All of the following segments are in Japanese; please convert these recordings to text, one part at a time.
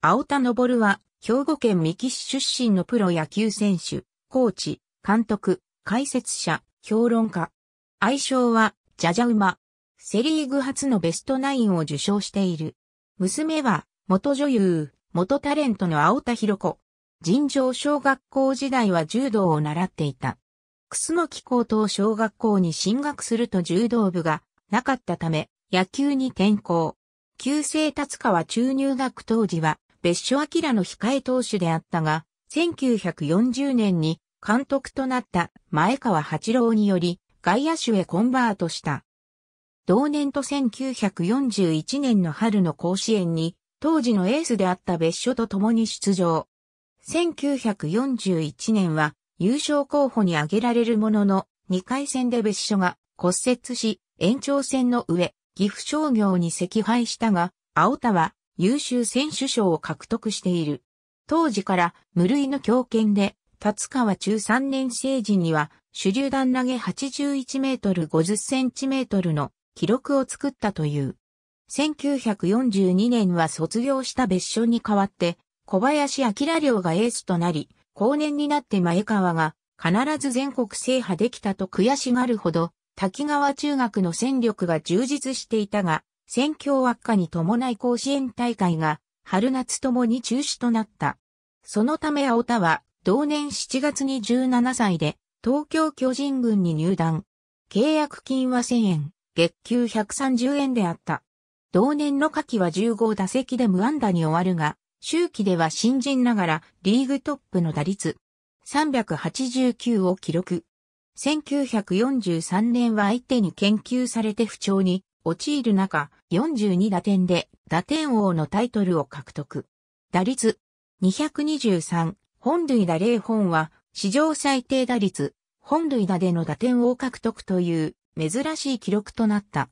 青田昇は、兵庫県三木市出身のプロ野球選手、コーチ、監督、解説者、評論家。愛称は、ジャジャ馬。セリーグ初のベストナインを受賞している。娘は、元女優、元タレントの青田博子。尋常小学校時代は柔道を習っていた。楠木高等小学校に進学すると柔道部がなかったため、野球に転校。旧生立川中入学当時は、別所明の控え投手であったが、1940年に監督となった前川八郎により外野手へコンバートした。同年と1941年の春の甲子園に当時のエースであった別所と共に出場。1941年は優勝候補に挙げられるものの2回戦で別所が骨折し延長戦の上岐阜商業に惜敗したが青田は優秀選手賞を獲得している。当時から無類の強肩で、立川中3年生時には、手榴弾投げ81メートル50センチメートルの記録を作ったという。1942年は卒業した別所に代わって、小林明亮がエースとなり、後年になって前川が必ず全国制覇できたと悔しがるほど、滝川中学の戦力が充実していたが、戦況悪化に伴い甲子園大会が春夏ともに中止となった。そのため青田は同年7月に17歳で東京巨人軍に入団。契約金は1000円、月給130円であった。同年の夏季は15打席で無安打に終わるが、周期では新人ながらリーグトップの打率389を記録。1943年は相手に研究されて不調に陥る中、42打点で打点王のタイトルを獲得。打率223、本塁打0本は史上最低打率、本塁打での打点王獲得という珍しい記録となった。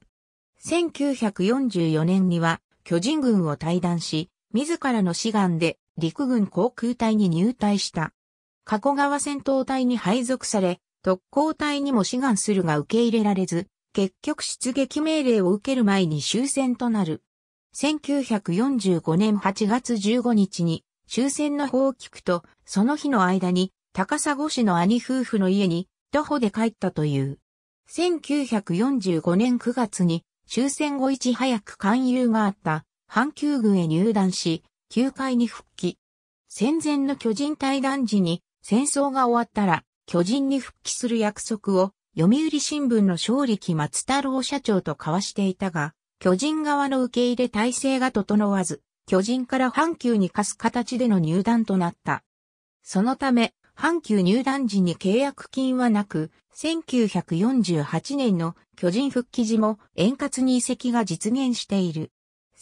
1944年には巨人軍を退団し、自らの志願で陸軍航空隊に入隊した。加古川戦闘隊に配属され、特攻隊にも志願するが受け入れられず、結局出撃命令を受ける前に終戦となる。1945年8月15日に終戦の報を聞くと、その日の間に高砂市の兄夫婦の家に徒歩で帰ったという。1945年9月に終戦後いち早く勧誘があった阪急軍へ入団し、球界に復帰。戦前の巨人対談時に戦争が終わったら巨人に復帰する約束を読売新聞の勝力松太郎社長と交わしていたが、巨人側の受け入れ体制が整わず、巨人から阪急に貸す形での入団となった。そのため、阪急入団時に契約金はなく、1948年の巨人復帰時も円滑に移籍が実現している。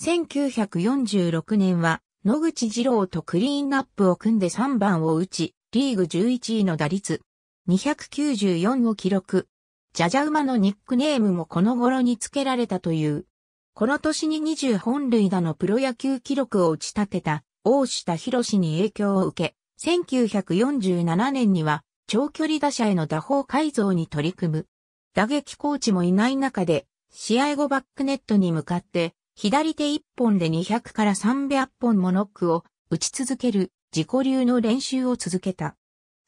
1946年は野口二郎とクリーンナップを組んで3番を打ち、リーグ11位の打率294を記録。ジャジャ馬のニックネームもこの頃に付けられたという。この年に20本類打のプロ野球記録を打ち立てた大下博に影響を受け、1947年には長距離打者への打法改造に取り組む。打撃コーチもいない中で、試合後バックネットに向かって、左手1本で200から300本もノックを打ち続ける自己流の練習を続けた。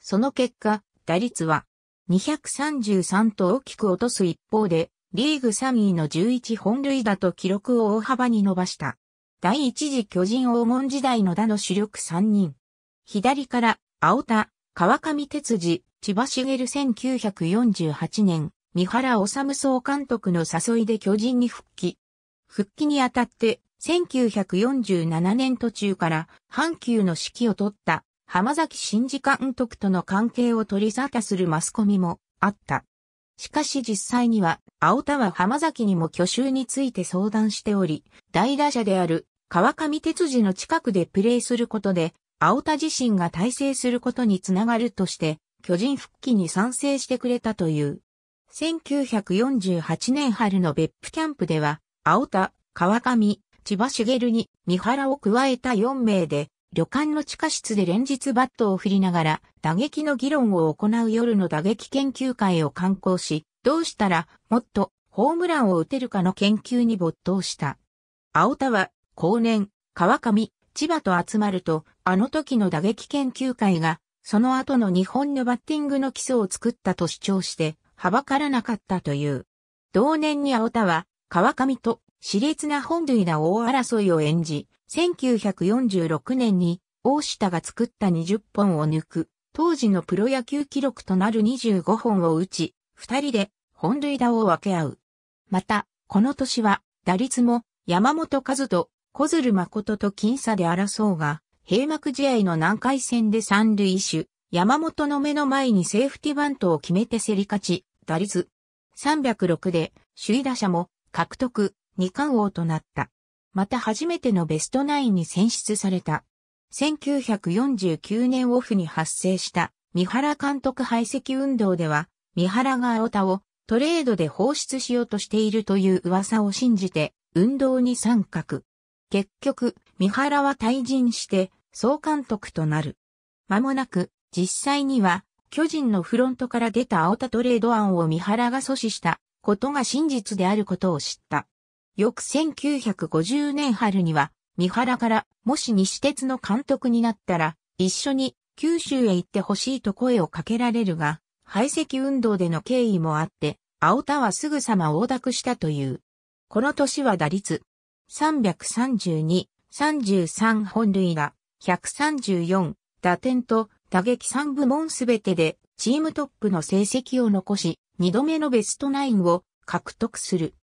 その結果、打率は233と大きく落とす一方で、リーグ3位の11本塁打と記録を大幅に伸ばした。第一次巨人黄門時代の打の主力3人。左から、青田、川上哲司、千葉茂1948年、三原治総監督の誘いで巨人に復帰。復帰にあたって、1947年途中から阪急の指揮を取った浜崎真次監督との関係を取り沙汰するマスコミもあった。しかし実際には、青田は浜崎にも去就について相談しており、大打者である川上哲二の近くでプレーすることで、青田自身が体制することにつながるとして、巨人復帰に賛成してくれたという。1948年春の別府キャンプでは、青田、川上、千葉茂に三原を加えた4名で、旅館の地下室で連日バットを振りながら打撃の議論を行う夜の打撃研究会を観光し、どうしたらもっとホームランを打てるかの研究に没頭した。青田は、後年、川上、千葉と集まると、あの時の打撃研究会が、その後の日本のバッティングの基礎を作ったと主張して、はばからなかったという。同年に青田は、川上と熾烈な本類な大争いを演じ、1946年に大下が作った20本を抜く、当時のプロ野球記録となる25本を打ち、二人で本塁打を分け合う。また、この年は打率も山本和人、小鶴誠と僅差で争うが、閉幕試合の南海戦で三塁手、山本の目の前にセーフティバントを決めて競り勝ち、打率306で首位打者も獲得、二冠王となった。また初めてのベストナインに選出された。1949年オフに発生した三原監督排斥運動では、三原が青田をトレードで放出しようとしているという噂を信じて、運動に参画。結局、三原は退陣して、総監督となる。間もなく、実際には、巨人のフロントから出た青田トレード案を三原が阻止したことが真実であることを知った。翌1950年春には、三原から、もし西鉄の監督になったら、一緒に九州へ行ってほしいと声をかけられるが、排斥運動での経緯もあって、青田はすぐさま横諾したという。この年は打率332、33本類が、134、打点と打撃3部門すべてでチームトップの成績を残し、2度目のベストナインを獲得する。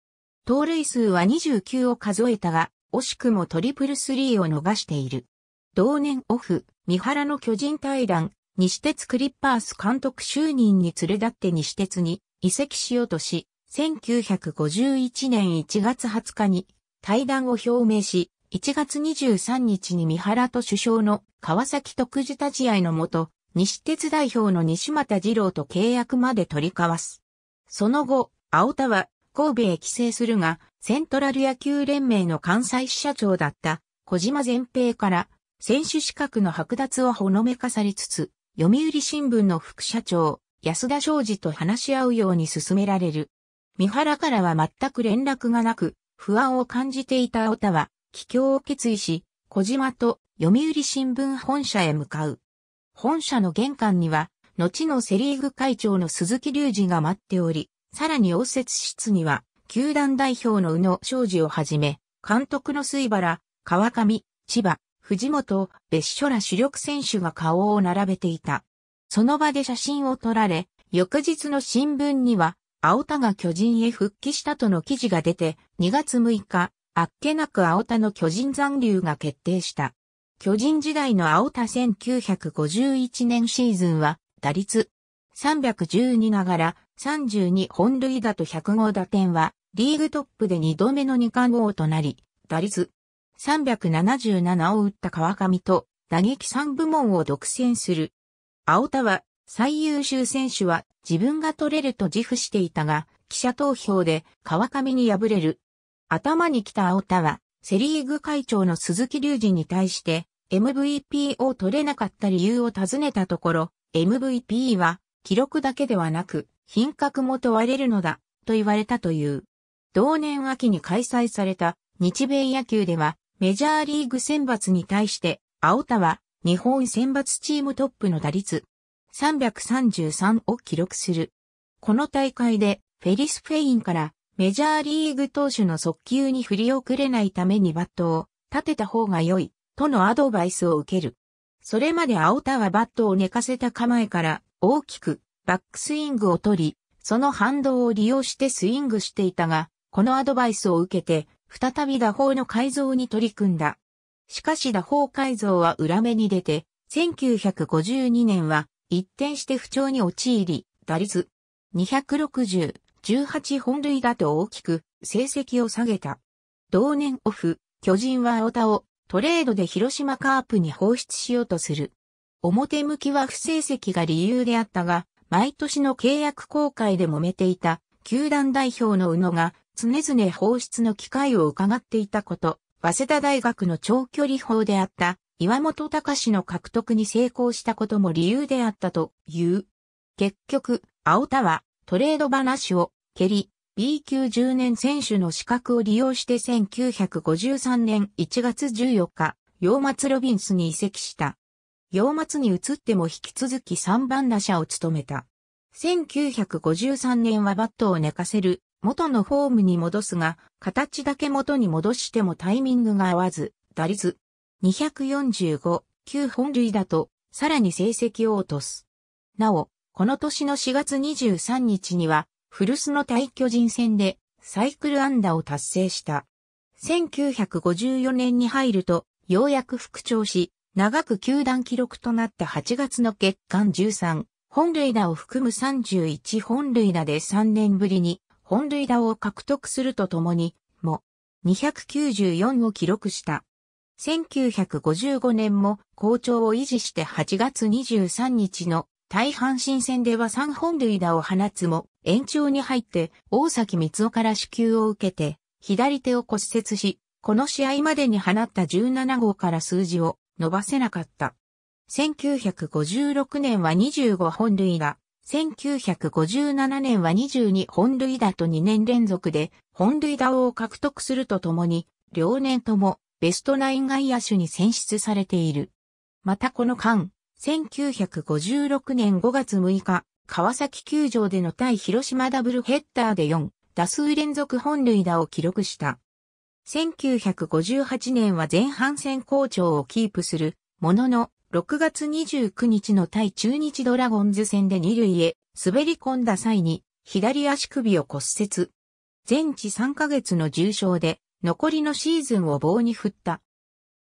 盗塁数は29を数えたが、惜しくもトリプルスリーを逃している。同年オフ、三原の巨人対談、西鉄クリッパース監督就任に連れ立って西鉄に移籍しようとし、1951年1月20日に対談を表明し、1月23日に三原と首相の川崎特需立ち会いのもと、西鉄代表の西又二郎と契約まで取り交わす。その後、青田は神戸へ帰省するが、セントラル野球連盟の関西支社長だった小島全平から選手資格の剥奪をほのめかされつつ、読売新聞の副社長、安田昌司と話し合うように進められる。三原からは全く連絡がなく、不安を感じていた青田は、帰郷を決意し、小島と読売新聞本社へ向かう。本社の玄関には、後のセリーグ会長の鈴木隆二が待っており、さらに応接室には、球団代表の宇野昌司をはじめ、監督の水原、川上、千葉、藤本、別所ら主力選手が顔を並べていた。その場で写真を撮られ、翌日の新聞には、青田が巨人へ復帰したとの記事が出て、2月6日、あっけなく青田の巨人残留が決定した。巨人時代の青田1951年シーズンは、打率312ながら32本塁打と100号打点は、リーグトップで2度目の2冠王となり、打率377を打った川上と、打撃3部門を独占する。青田は、最優秀選手は自分が取れると自負していたが、記者投票で川上に敗れる。頭に来た青田は、セリーグ会長の鈴木隆二に対して、MVP を取れなかった理由を尋ねたところ、MVP は記録だけではなく、品格も問われるのだ、と言われたという。同年秋に開催された日米野球ではメジャーリーグ選抜に対して青田は日本選抜チームトップの打率333を記録する。この大会でフェリス・フェインからメジャーリーグ投手の速球に振り遅れないためにバットを立てた方が良いとのアドバイスを受ける。それまで青田はバットを寝かせた構えから大きくバックスイングを取り、その反動を利用してスイングしていたが、このアドバイスを受けて、再び打法の改造に取り組んだ。しかし打法改造は裏目に出て、1952年は一転して不調に陥り、打率260、18本塁打と大きく成績を下げた。同年オフ、巨人は青田をトレードで広島カープに放出しようとする。表向きは不成績が理由であったが、毎年の契約公開で揉めていた、球団代表の宇野が、常々放出の機会を伺っていたこと、早稲田大学の長距離法であった、岩本隆の獲得に成功したことも理由であったという。結局、青田はトレード話を蹴り、B 級10年選手の資格を利用して1953年1月14日、洋松ロビンスに移籍した。陽末に移っても引き続き3番打者を務めた。1953年はバットを寝かせる、元のフォームに戻すが、形だけ元に戻してもタイミングが合わず、打率245、9本塁打と、さらに成績を落とす。なお、この年の4月23日には、古巣の対巨人戦で、サイクル安打を達成した。1954年に入ると、ようやく復調し、長く球団記録となった8月の月間13本塁打を含む31本塁打で3年ぶりに本塁打を獲得するとともに、も294を記録した。1955年も好調を維持して8月23日の大阪神戦では3本塁打を放つも延長に入って大崎光雄から支給を受けて左手を骨折し、この試合までに放った17号から数字を伸ばせなかった。1956年は25本塁打、1957年は22本塁打と2年連続で本塁打を獲得するとともに、両年ともベストナイン外野手に選出されている。またこの間、1956年5月6日、川崎球場での対広島ダブルヘッダーで4打数連続本塁打を記録した。1958年は前半戦好調をキープするものの、6月29日の対中日ドラゴンズ戦で2塁へ滑り込んだ際に左足首を骨折。全治3ヶ月の重傷で残りのシーズンを棒に振った。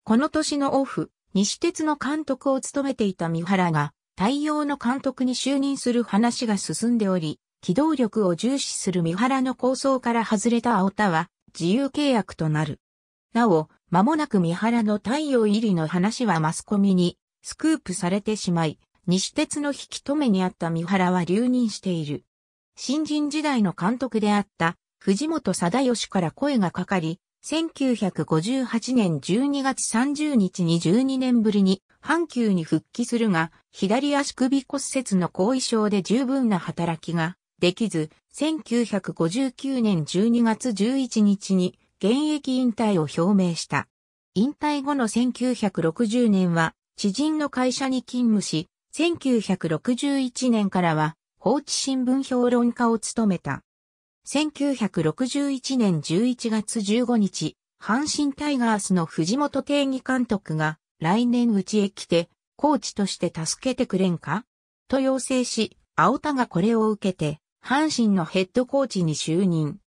この年のオフ、西鉄の監督を務めていた三原が対応の監督に就任する話が進んでおり、機動力を重視する三原の構想から外れた青田は自由契約となる。なお、間もなく三原の太陽入りの話はマスコミにスクープされてしまい、西鉄の引き止めにあった三原は留任している。新人時代の監督であった藤本貞義から声がかかり、1958年12月30日に12年ぶりに阪急に復帰するが、左足首骨折の後遺症で十分な働きができず、1959年12月11日に現役引退を表明した。引退後の1960年は、知人の会社に勤務し、1961年からは、放置新聞評論家を務めた。1961年11月15日、阪神タイガースの藤本定義監督が、来年うちへ来て、コーチとして助けてくれんかと要請し、青田がこれを受けて、阪神のヘッドコーチに就任。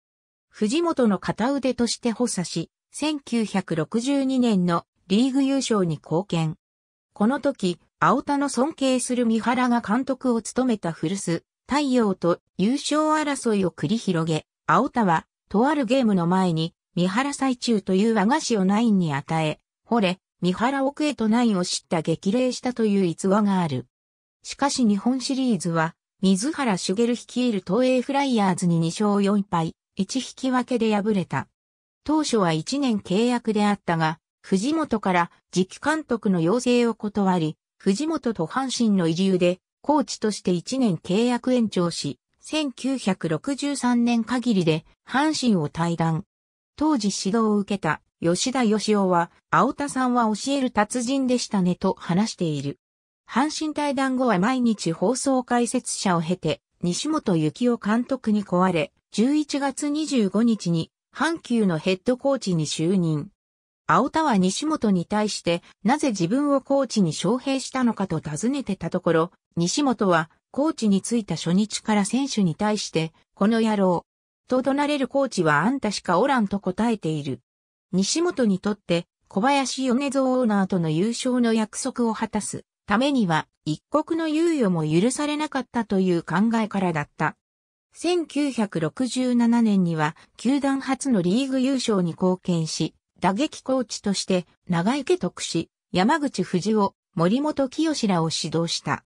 藤本の片腕として補佐し、1962年のリーグ優勝に貢献。この時、青田の尊敬する三原が監督を務めた古巣、太陽と優勝争いを繰り広げ、青田は、とあるゲームの前に、三原最中という和菓子をナインに与え、惚れ、三原奥へとナインを知った激励したという逸話がある。しかし日本シリーズは、水原茂率いる東映フライヤーズに2勝4敗、1引き分けで敗れた。当初は1年契約であったが、藤本から次期監督の要請を断り、藤本と阪神の移流で、コーチとして1年契約延長し、1963年限りで阪神を退団。当時指導を受けた吉田義雄は、青田さんは教える達人でしたねと話している。阪神対談後は毎日放送解説者を経て、西本幸夫監督に壊れ、11月25日に阪急のヘッドコーチに就任。青田は西本に対してなぜ自分をコーチに招聘したのかと尋ねてたところ、西本はコーチに就いた初日から選手に対して、この野郎、と怒鳴れるコーチはあんたしかおらんと答えている。西本にとって小林米蔵オーナーとの優勝の約束を果たすためには一国の猶予も許されなかったという考えからだった。1967年には球団初のリーグ優勝に貢献し、打撃コーチとして長池徳使、山口藤夫、森本清らを指導した。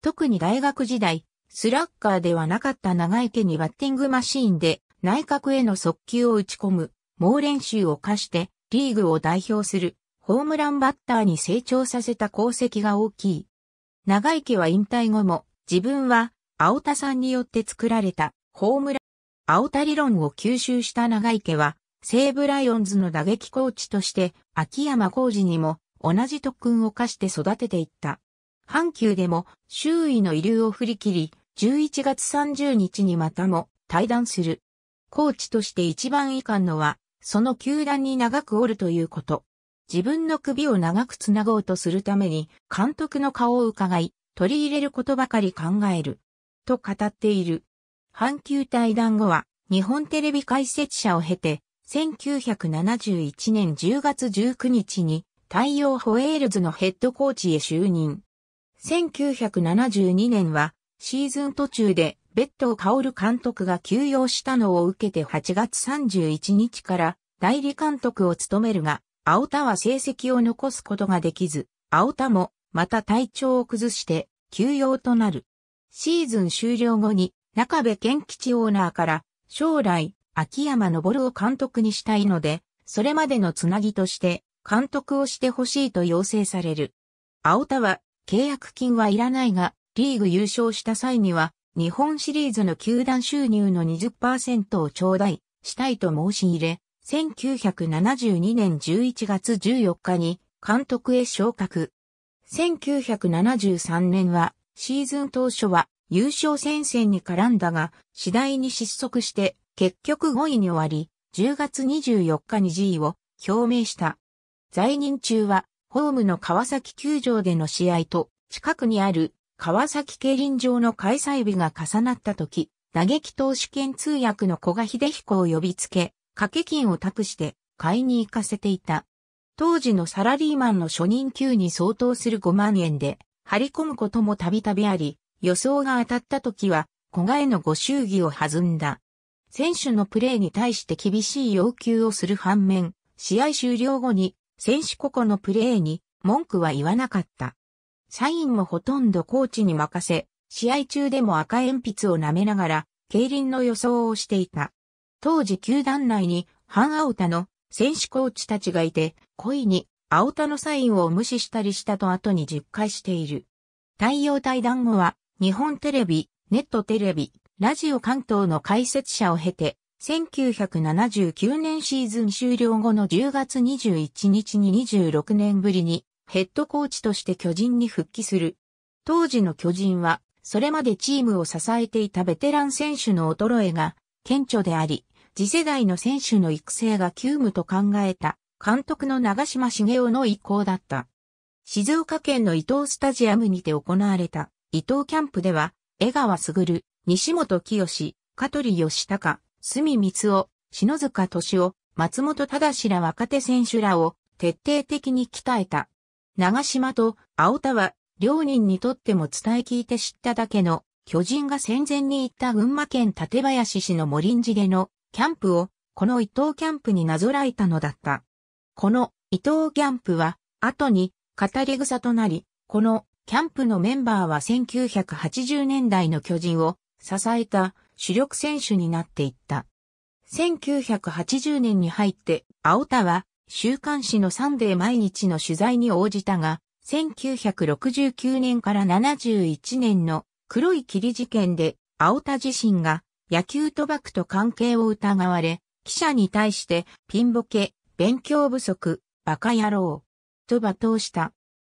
特に大学時代、スラッガーではなかった長池にバッティングマシーンで内角への速球を打ち込む、猛練習を課してリーグを代表するホームランバッターに成長させた功績が大きい。長池は引退後も、自分は、青田さんによって作られた、ホームラン、青田理論を吸収した長池は、西武ライオンズの打撃コーチとして、秋山浩二にも、同じ特訓を課して育てていった。阪急でも、周囲の遺留を振り切り、11月30日にまたも、対談する。コーチとして一番遺憾のは、その球団に長くおるということ。自分の首を長くつなごうとするために、監督の顔を伺い、取り入れることばかり考える。と語っている。阪急対談後は、日本テレビ解説者を経て、1971年10月19日に、太陽ホエールズのヘッドコーチへ就任。1972年は、シーズン途中で、ベッドを薫監督が休養したのを受けて8月31日から代理監督を務めるが、青田は成績を残すことができず、青田もまた体調を崩して休養となる。シーズン終了後に中部健吉オーナーから将来秋山昇を監督にしたいので、それまでのつなぎとして監督をしてほしいと要請される。青田は契約金はいらないが、リーグ優勝した際には日本シリーズの球団収入の20%を頂戴したいと申し入れ、1972年11月14日に監督へ昇格。1973年はシーズン当初は優勝戦線に絡んだが次第に失速して結局5位に終わり10月24日に G を表明した。在任中はホームの川崎球場での試合と近くにある川崎競輪場の開催日が重なった時、打撃投手兼通訳の小賀秀彦を呼びつけ、掛け金を託して買いに行かせていた。当時のサラリーマンの初任給に相当する5万円で、張り込むこともたびたびあり、予想が当たった時は、小替えのご祝儀を弾んだ。選手のプレーに対して厳しい要求をする反面、試合終了後に、選手個々のプレーに文句は言わなかった。サインもほとんどコーチに任せ、試合中でも赤鉛筆を舐めながら、競輪の予想をしていた。当時球団内に、ア青田の選手コーチたちがいて、故意に青田のサインを無視したりしたと後に実戒している。太陽対談後は、日本テレビ、ネットテレビ、ラジオ関東の解説者を経て、1979年シーズン終了後の10月21日に26年ぶりにヘッドコーチとして巨人に復帰する。当時の巨人は、それまでチームを支えていたベテラン選手の衰えが顕著であり、次世代の選手の育成が急務と考えた監督の長島茂雄の意向だった。静岡県の伊東スタジアムにて行われた伊東キャンプでは、江川卓、西本清、香取義高、隅光夫、篠塚敏夫、松本忠ら若手選手らを徹底的に鍛えた。長島と青田は両人にとっても伝え聞いて知っただけの巨人が戦前に行った群馬県館林市の森ん地でのキャンプを、この伊藤キャンプになぞらえたのだった。この伊藤キャンプは、後に語り草となり、このキャンプのメンバーは1980年代の巨人を支えた主力選手になっていった。1980年に入って、青田は週刊誌のサンデー毎日の取材に応じたが、1969年から71年の黒い霧事件で青田自身が野球賭博と関係を疑われ、記者に対してピンボケ、勉強不足、馬鹿野郎、と罵倒した。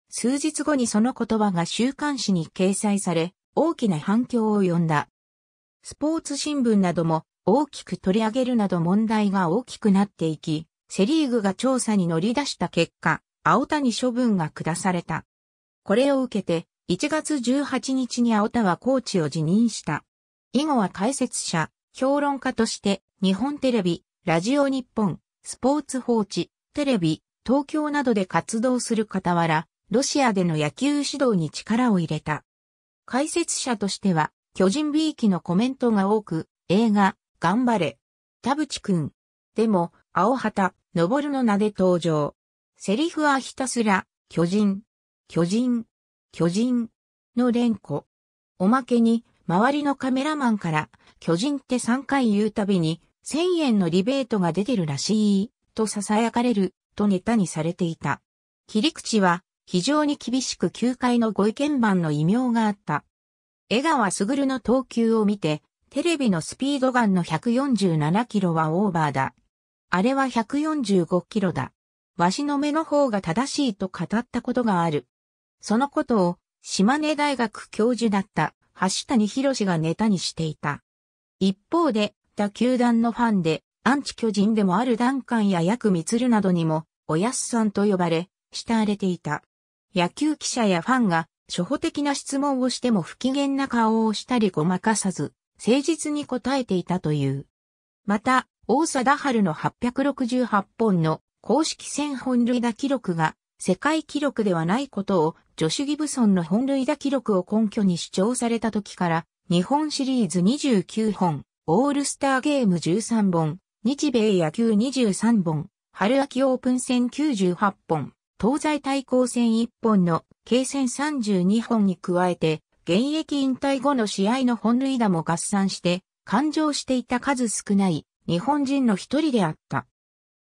数日後にその言葉が週刊誌に掲載され、大きな反響を呼んだ。スポーツ新聞なども大きく取り上げるなど問題が大きくなっていき、セリーグが調査に乗り出した結果、青田に処分が下された。これを受けて、1月18日に青田はコーチを辞任した。以後は解説者、評論家として、日本テレビ、ラジオ日本、スポーツ報知、テレビ、東京などで活動する傍ら、ロシアでの野球指導に力を入れた。解説者としては、巨人 B 期のコメントが多く、映画、頑張れ、田淵くん。でも、青旗、昇の名で登場。セリフはひたすら、巨人、巨人、巨人の連呼。おまけに、周りのカメラマンから、巨人って3回言うたびに、1000円のリベートが出てるらしい、と囁かれる、とネタにされていた。切り口は、非常に厳しく球界のご意見番の異名があった。江川卓の投球を見て、テレビのスピードガンの147キロはオーバーだ。あれは145キロだ。わしの目の方が正しいと語ったことがある。そのことを、島根大学教授だった橋谷博がネタにしていた。一方で、他球団のファンで、アンチ巨人でもあるダンカンやヤクミツルなどにも、おやすさんと呼ばれ、慕われていた。野球記者やファンが、初歩的な質問をしても不機嫌な顔をしたりごまかさず、誠実に答えていたという。また、大貞治の868本の公式戦本塁打記録が世界記録ではないことを、ジョシュ・ギブソンの本塁打記録を根拠に主張された時から、日本シリーズ29本、オールスターゲーム13本、日米野球23本、春秋オープン戦98本、東西対抗戦1本の計戦32本に加えて、現役引退後の試合の本塁打も合算して、勘定していた数少ない日本人の一人であった。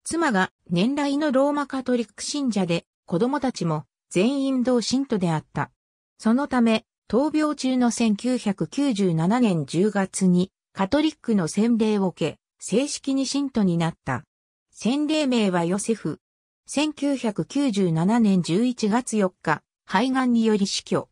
妻が年来のローマカトリック信者で、子供たちも全員同信徒であった。そのため、闘病中の1997年10月にカトリックの洗礼を受け、正式に信徒になった。洗礼名はヨセフ。1997年11月4日、肺がんにより死去。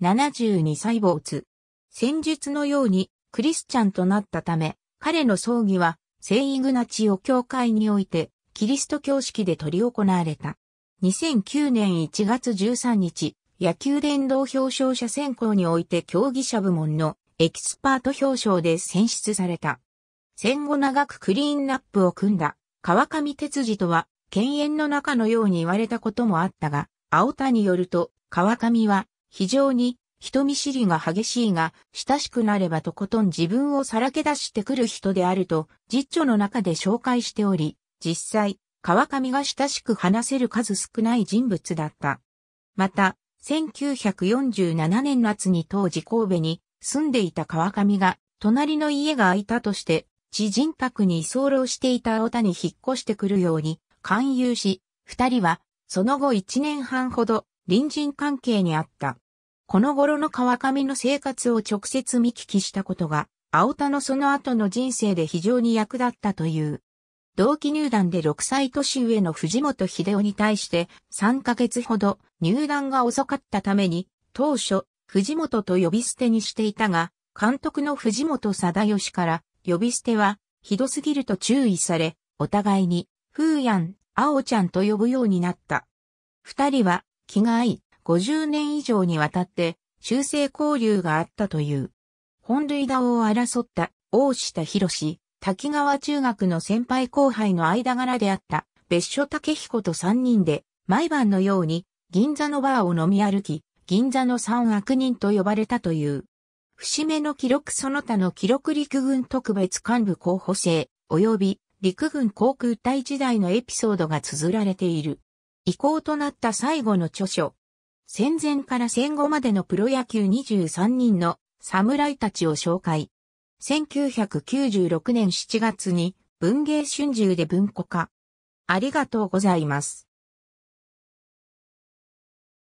72歳没。戦術のようにクリスチャンとなったため、彼の葬儀は聖イグナチオ教会においてキリスト教式で執り行われた。2009年1月13日、野球殿堂表彰者選考において競技者部門のエキスパート表彰で選出された。戦後長くクリーンナップを組んだ川上哲司とは犬猿の中のように言われたこともあったが、青田によると川上は非常に人見知りが激しいが、親しくなればとことん自分をさらけ出してくる人であると、実著の中で紹介しており、実際、川上が親しく話せる数少ない人物だった。また、1947年夏に当時神戸に住んでいた川上が、隣の家が空いたとして、知人宅に居候していた青田に引っ越してくるように勧誘し、二人は、その後一年半ほど、隣人関係にあった。この頃の川上の生活を直接見聞きしたことが、青田のその後の人生で非常に役立ったという。同期入団で6歳年上の藤本秀夫に対して3ヶ月ほど入団が遅かったために当初藤本と呼び捨てにしていたが監督の藤本貞義から呼び捨てはひどすぎると注意されお互いにふうやん、あおちゃんと呼ぶようになった。二人は気が合い50年以上にわたって修正交流があったという。本塁打を争った大下博士、滝川中学の先輩後輩の間柄であった別所武彦と3人で毎晩のように銀座のバーを飲み歩き、銀座の三悪人と呼ばれたという。節目の記録その他の記録陸軍特別幹部候補生、及び陸軍航空隊時代のエピソードが綴られている。移行となった最後の著書。戦前から戦後までのプロ野球23人の侍たちを紹介。1996年7月に文芸春秋で文庫化。ありがとうございます。